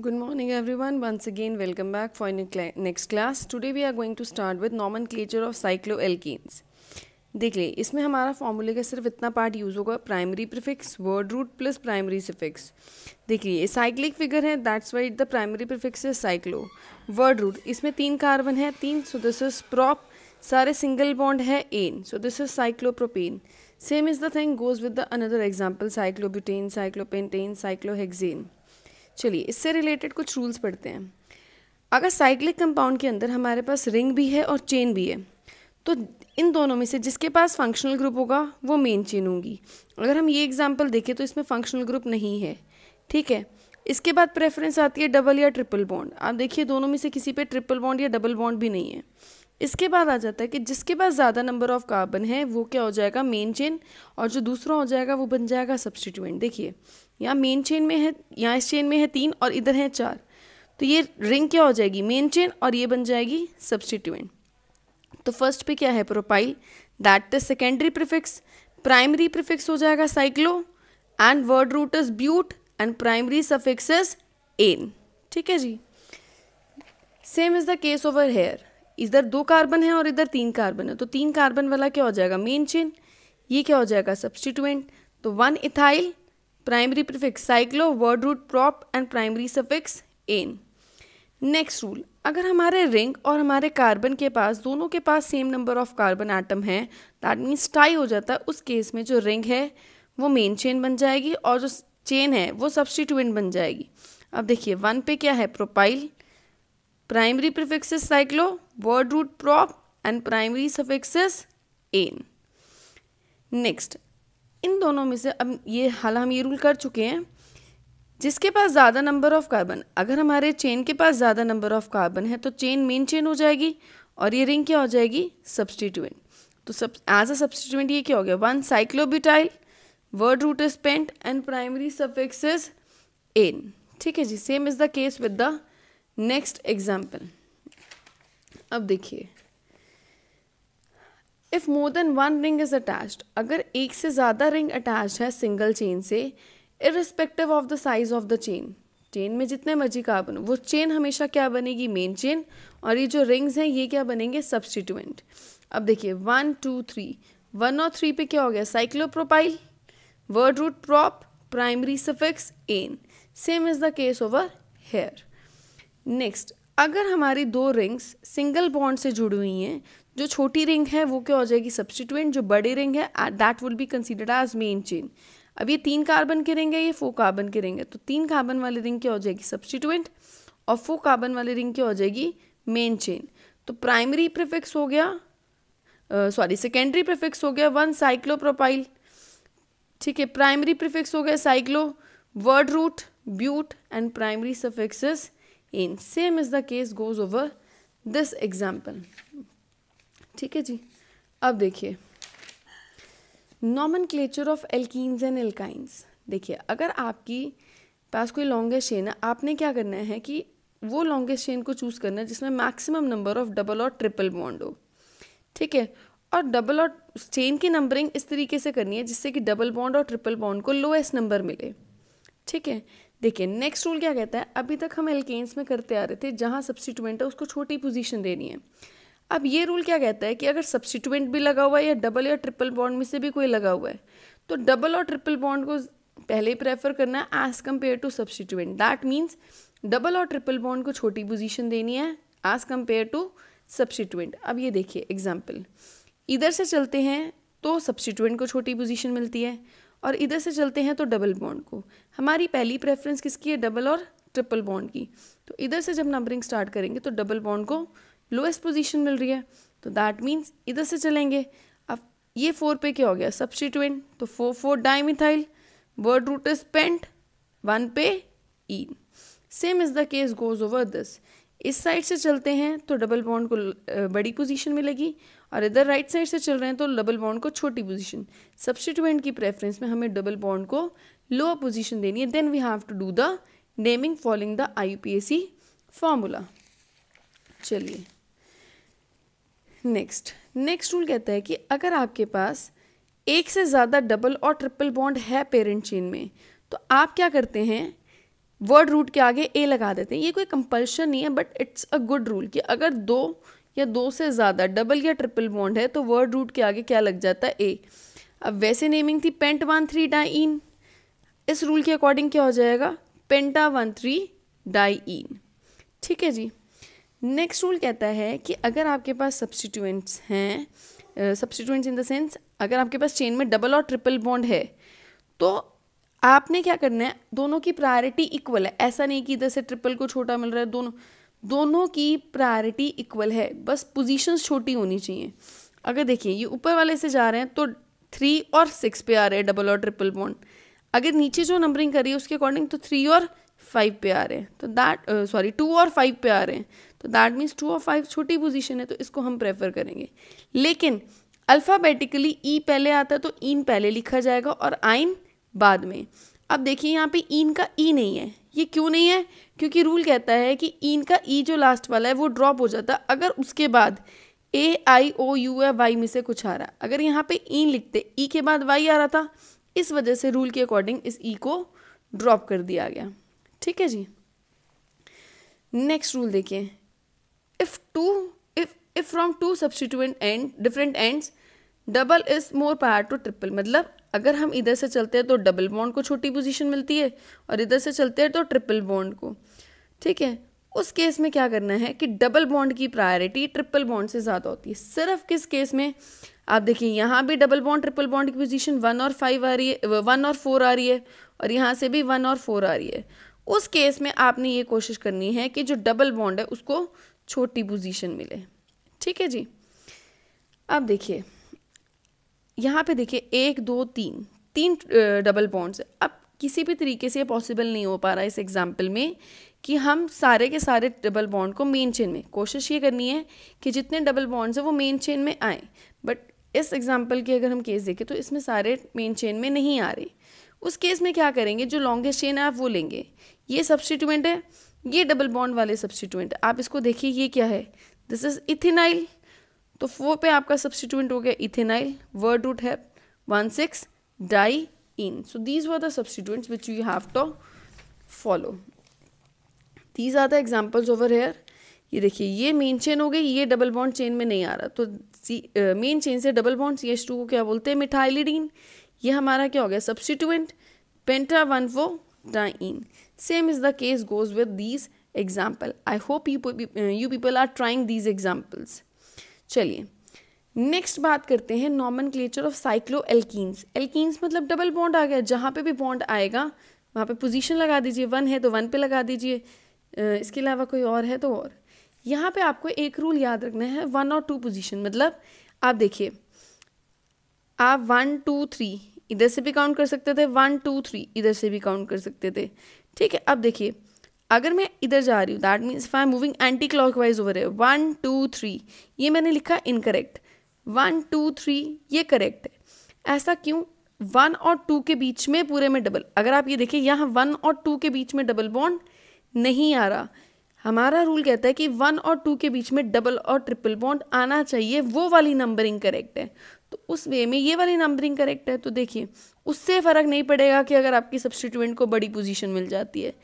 Good morning everyone. Once again, welcome back for next class. Today we are going to start with nomenclature of cycloalkenes. देख लिए इसमें हमारा फॉर्मूले का सिर्फ इतना पार्ट यूज़ होगा primary prefix word root plus primary suffix देखिए साइक्लिक फिगर है that's why the primary prefix is cyclo word root इसमें तीन कार्बन है तीन सो दिस इज प्रॉप सारे सिंगल बॉन्ड है ane so this is cyclopropane same is the thing goes with the another example cyclobutane cyclopentane cyclohexane चलिए इससे related कुछ rules पढ़ते हैं अगर साइक्लिक कंपाउंड के अंदर हमारे पास रिंग भी है और चेन भी है तो इन दोनों में से जिसके पास फंक्शनल ग्रुप होगा वो मेन चेन होगी अगर हम ये एग्जाम्पल देखें तो इसमें फंक्शनल ग्रुप नहीं है ठीक है इसके बाद प्रेफरेंस आती है डबल या ट्रिपल बॉन्ड आप देखिए दोनों में से किसी पे ट्रिपल बॉन्ड या डबल बॉन्ड भी नहीं है इसके बाद आ जाता है कि जिसके पास ज़्यादा नंबर ऑफ कार्बन है वो क्या हो जाएगा मेन चेन और जो दूसरा हो जाएगा वो बन जाएगा सब्सटीट्यूएंट देखिए यहाँ मेन चेन में है यहाँ इस चेन में है तीन और इधर है चार तो ये रिंग क्या हो जाएगी मेन चेन और ये बन जाएगी सब्सटीट्यूएंट तो फर्स्ट पे क्या है propyl that is secondary prefix primary prefix हो जाएगा cyclo and word root is but and primary suffix is ane ठीक है जी same is the case over here इधर दो कार्बन है और इधर तीन कार्बन है तो तीन कार्बन वाला क्या हो जाएगा मेन चेन ये क्या हो जाएगा सब्सटीट्यूएंट तो one ethyl primary prefix cyclo word root prop and primary suffix ane next rule अगर हमारे रिंग और हमारे कार्बन के पास दोनों के पास same number of carbon atom है दैट मीन्स टाई हो जाता है उस केस में जो रिंग है वो मेन चेन बन जाएगी और जो चेन है वो सब्सटीट्यूएंट बन जाएगी अब देखिए वन पे क्या है propyl primary prefix is cyclo word root prop and primary suffix is in next इन दोनों में से अब ये हाल हम ये रूल कर चुके हैं जिसके पास ज़्यादा नंबर ऑफ कार्बन अगर हमारे चेन के पास ज़्यादा नंबर ऑफ कार्बन है तो चेन मेन चेन हो जाएगी और ये रिंग क्या हो जाएगी सब्सटीट्यूएंट तो सब एज अ सब्सटीट्यूएंट ये क्या हो गया one cyclobutyl word root is pent and primary suffix is ane ठीक है जी same is the case with the next example अब देखिए if more than one ring is attached अगर एक से ज़्यादा रिंग अटैच है सिंगल चेन से irrespective of the size of the chain chain में जितने मर्जी का बनो वो चेन हमेशा क्या बनेगी मेन चेन और ये जो रिंग्स हैं ये क्या बनेंगे सब्सटीट्यूएंट अब देखिए वन टू थ्री वन और थ्री पे क्या हो गया cyclopropyl word root prop primary suffix ane same is the case over here next अगर हमारी दो रिंग्स सिंगल बॉन्ड से जुड़ी हुई हैं जो छोटी रिंग है वो क्या हो जाएगी सब्सटीट्यूएंट जो बड़ी रिंग है that will be considered as main chain अब ये तीन कार्बन की रिंग है ये फोर कार्बन की रिंग है तो तीन कार्बन वाली रिंग क्या हो जाएगी सब्सटीट्यूएंट और फोर कार्बन वाली रिंग क्या हो जाएगी मेन चेन तो प्राइमरी प्रिफिक्स हो गया सॉरी सेकेंडरी प्रिफिक्स हो गया वन साइक्लोप्रोपाइल ठीक है प्राइमरी प्रिफिक्स हो गया cyclo word root but and primary suffixes in same is the case goes over this example ठीक है जी अब देखिए नॉमन क्लेचर ऑफ एल्किस एंड एल्काइंस देखिए अगर आपकी पास कोई लॉन्गेस्ट चेन है आपने क्या करना है कि वो लॉन्गेस्ट चेन को चूज़ करना है जिसमें मैक्सिमम नंबर ऑफ डबल और ट्रिपल बॉन्ड हो ठीक है और डबल और चेन की नंबरिंग इस तरीके से करनी है जिससे कि डबल बॉन्ड और ट्रिपल बॉन्ड को लोएस्ट नंबर मिले ठीक है देखिए नेक्स्ट रूल क्या कहता है अभी तक हम एल्केन्स में करते आ रहे थे जहाँ सब्सिट्यूएंट है उसको छोटी पोजीशन देनी है अब ये रूल क्या कहता है कि अगर सब्सिट्यूएंट भी लगा हुआ है या डबल या ट्रिपल बॉन्ड में से भी कोई लगा हुआ है तो डबल और ट्रिपल बॉन्ड को पहले ही प्रेफर करना है as compare to substituent that means double और ट्रिपल बॉन्ड को छोटी पोजीशन देनी है एज कम्पेयर टू सब्सिट्यूएंट अब ये देखिए एग्जाम्पल इधर से चलते हैं तो सब्सिट्यूएंट को छोटी पोजीशन मिलती है और इधर से चलते हैं तो डबल बॉन्ड को हमारी पहली प्रेफरेंस किसकी है डबल और ट्रिपल बॉन्ड की तो इधर से जब नंबरिंग स्टार्ट करेंगे तो डबल बॉन्ड को लोएस्ट पोजीशन मिल रही है तो दैट मीन्स इधर से चलेंगे अब ये फोर पे क्या हो गया सब्सटीट्यूएंट तो four four dimethyl word root is pent one पे ene same is the case goes over this इस साइड से चलते हैं तो डबल बॉन्ड को बड़ी पोजीशन मिलेगी और इधर राइट साइड से चल रहे हैं तो डबल बॉन्ड को छोटी पोजीशन सब्सटीट्यूएंट की प्रेफरेंस में हमें डबल बॉन्ड को लोअर पोजीशन देनी है then we have to do the naming following the I formula चलिए नेक्स्ट नेक्स्ट रूल कहता है कि अगर आपके पास एक से ज़्यादा डबल और ट्रिपल बॉन्ड है पेरेंट चेन में तो आप क्या करते हैं वर्ड रूट के आगे ए लगा देते हैं ये कोई कंपल्शन नहीं है but it's a good rule कि अगर दो या दो से ज़्यादा डबल या ट्रिपल बॉन्ड है तो वर्ड रूट के आगे क्या लग जाता है ए अब वैसे नेमिंग थी पेंट वन थ्री डाइन इस रूल के अकॉर्डिंग क्या हो जाएगा पेंटा वन थ्री डाइन ठीक है जी नेक्स्ट रूल कहता है कि अगर आपके पास सब्सटीट्यूएंट्स हैं सब्सटीट्यूएंट्स इन द सेंस अगर आपके पास चेन में डबल और ट्रिपल बॉन्ड है तो आपने क्या करना है दोनों की प्रायोरिटी इक्वल है ऐसा नहीं कि इधर से ट्रिपल को छोटा मिल रहा है दोनों दोनों की प्रायोरिटी इक्वल है बस पोजीशंस छोटी होनी चाहिए अगर देखिए ये ऊपर वाले से जा रहे हैं तो थ्री और सिक्स पे आ रहे हैं डबल और ट्रिपल बॉन्ड अगर नीचे जो नंबरिंग करी है उसके अकॉर्डिंग तो थ्री और फाइव पे आ रहे हैं तो दैट सॉरी टू और फाइव पे आ रहे हैं तो दैट मीन्स टू और फाइव छोटी पोजिशन है तो इसको हम प्रेफर करेंगे लेकिन अल्फ़ाबेटिकली ई e पहले आता है तो इन पहले लिखा जाएगा और आइन बाद में अब देखिए यहाँ पे इन का ई e नहीं है ये क्यों नहीं है क्योंकि रूल कहता है कि इन का ई e जो लास्ट वाला है वो ड्रॉप हो जाता है अगर उसके बाद ए आई ओ यू ए वाई में से कुछ आ रहा अगर यहाँ पे इन e लिखते ई e के बाद वाई आ रहा था इस वजह से रूल के अकॉर्डिंग इस ई को ड्रॉप कर दिया गया ठीक है जी नेक्स्ट रूल देखिए if two if if from two substituent and different ends double is more prior to triple मतलब अगर हम इधर से चलते हैं तो डबल बॉन्ड को छोटी पोजीशन मिलती है और इधर से चलते हैं तो ट्रिपल बॉन्ड को ठीक है उस केस में क्या करना है कि डबल बॉन्ड की प्रायोरिटी ट्रिपल बॉन्ड से ज़्यादा होती है सिर्फ किस केस में आप देखिए यहाँ भी डबल बॉन्ड ट्रिपल बॉन्ड की पोजीशन वन और फाइव आ रही है वन और फोर आ रही है और यहाँ से भी वन और फोर आ रही है उस केस में आपने ये कोशिश करनी है कि जो डबल बॉन्ड है उसको छोटी पोजीशन मिले ठीक है जी अब देखिए यहाँ पे देखिए एक दो तीन तीन डबल बॉन्ड्स अब किसी भी तरीके से ये पॉसिबल नहीं हो पा रहा है इस एग्जाम्पल में कि हम सारे के सारे डबल बॉन्ड को मेन चेन में कोशिश ये करनी है कि जितने डबल बॉन्ड्स हैं वो मेन चेन में आए बट इस एग्जाम्पल की अगर हम केस देखें तो इसमें सारे मेन चेन में नहीं आ रहे उस केस में क्या करेंगे जो लॉन्गेस्ट चेन है आप वो लेंगे ये सब्सटीट्यूमेंट है ये डबल बॉन्ड वाले सब्सटीट्यूमेंट आप इसको देखिए ये क्या है दिस इज़ इथिनाइल तो फोर पे आपका सब्सटीट्यूंट हो गया इथेनाइल वर्ड रूट है one six diene so these were the which you have to follow these are the examples over here ये देखिए ये मेन चेन हो गई ये डबल बॉन्ड चेन में नहीं आ रहा तो मेन uh, चेन से double bond C S two को क्या बोलते हैं मिठाइलिडीन ये हमारा क्या हो गया सब्सटीट्यूएंट पेंटा वन वो diene same is the case goes with these example I hope you you people are trying these examples चलिए नेक्स्ट बात करते हैं nomenclature of cycloalkenes alkenes मतलब डबल बॉन्ड आ गया जहाँ पे भी बॉन्ड आएगा वहाँ पे पोजीशन लगा दीजिए वन है तो वन पे लगा दीजिए इसके अलावा कोई और है तो और यहाँ पे आपको एक रूल याद रखना है वन और टू पोजीशन मतलब आप देखिए आप वन टू थ्री इधर से भी काउंट कर सकते थे वन टू थ्री इधर से भी काउंट कर सकते थे ठीक है अब देखिए अगर मैं इधर जा रही हूँ that means if I am moving anticlockwise over है वन टू थ्री ये मैंने लिखा इनकरेक्ट वन टू थ्री ये करेक्ट है ऐसा क्यों वन और टू के बीच में पूरे में डबल अगर आप ये देखिए यहाँ वन और टू के बीच में डबल बॉन्ड नहीं आ रहा हमारा रूल कहता है कि वन और टू के बीच में डबल और ट्रिपल बॉन्ड आना चाहिए वो वाली नंबरिंग करेक्ट है तो उस वे में ये वाली नंबरिंग करेक्ट है तो देखिए उससे फ़र्क नहीं पड़ेगा कि अगर आपकी सब्सटीट्यूएंट को बड़ी पोजीशन मिल जाती है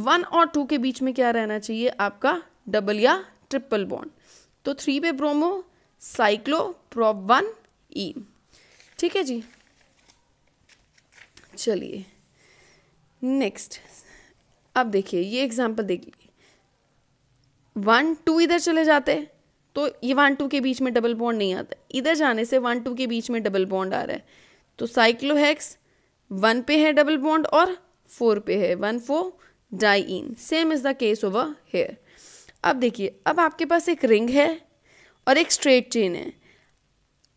वन और टू के बीच में क्या रहना चाहिए आपका डबल या ट्रिपल बॉन्ड तो थ्री पे bromo cyclo prop one e ठीक है जी चलिए नेक्स्ट अब देखिए ये एग्जाम्पल देखिए वन टू इधर चले जाते तो ये वन टू के बीच में डबल बॉन्ड नहीं आता इधर जाने से वन टू के बीच में डबल बॉन्ड आ रहा है तो साइक्लोहेक्स वन पे है डबल बॉन्ड और फोर पे है one four diene same is the case over here अब देखिए अब आपके पास एक रिंग है और एक स्ट्रेट चेन है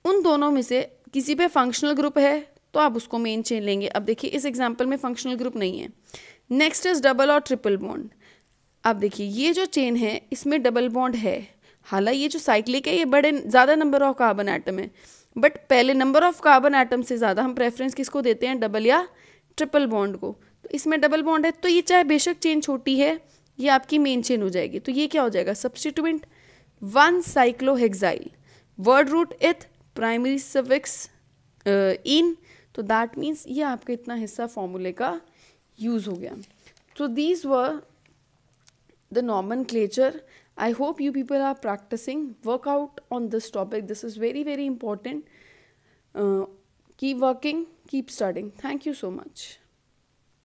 उन दोनों में से किसी पे फंक्शनल ग्रुप है तो आप उसको मेन चेन लेंगे अब देखिए इस एग्जाम्पल में फंक्शनल ग्रुप नहीं है नेक्स्ट इज डबल और ट्रिपल बॉन्ड अब देखिए ये जो चेन है इसमें डबल बॉन्ड है हालांकि ये जो साइक्लिक है ये बड़े ज़्यादा नंबर ऑफ कार्बन आइटम है बट पहले नंबर ऑफ कार्बन आइटम से ज़्यादा हम प्रेफरेंस किसको देते हैं डबल या ट्रिपल बॉन्ड को तो इसमें डबल बॉन्ड है तो ये चाहे बेशक चेन छोटी है ये आपकी मेन चेन हो जाएगी तो ये क्या हो जाएगा substituent one cyclohexyl word root eth primary suffix in तो दैट मीन्स ये आपका इतना हिस्सा फॉर्मूले का यूज़ हो गया तो these were the nomenclature I hope you people are practicing work out on this topic this is very very important keep working keep starting thank you so much